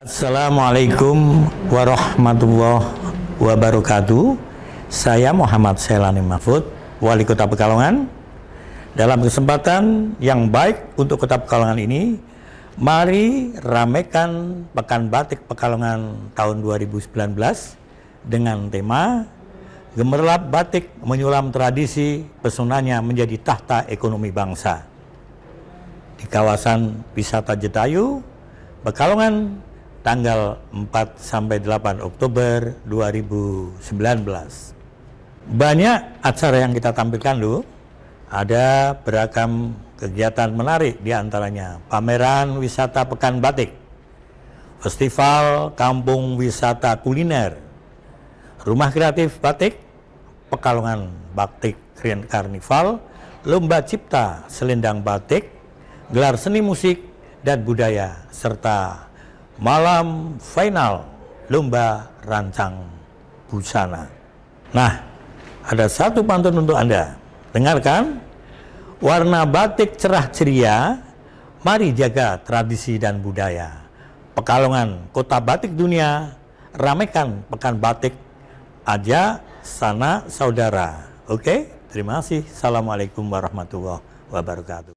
Assalamualaikum warahmatullahi wabarakatuh. Saya Muhammad Selani Mahfud, Wali Kota Pekalongan. Dalam kesempatan yang baik untuk Kota Pekalongan ini, mari ramekan Pekan Batik Pekalongan tahun 2019 dengan tema Gemerlap Batik Menyulam Tradisi Pesonanya Menjadi Tahta Ekonomi Bangsa. Di kawasan wisata Jetayu, Pekalongan tanggal 4 sampai 8 Oktober 2019. Banyak acara yang kita tampilkan dulu. Ada beragam kegiatan menarik di antaranya pameran wisata pekan batik, festival kampung wisata kuliner, rumah kreatif batik, pekalongan batik Grand Carnival, lomba cipta selendang batik, gelar seni musik dan budaya serta malam final lomba rancang busana. Nah, ada satu pantun untuk Anda. Dengarkan. Warna batik cerah ceria, mari jaga tradisi dan budaya. Pekalongan, kota batik dunia, ramekan pekan batik. Aja sana saudara. Oke, terima kasih. Assalamualaikum warahmatullahi wabarakatuh.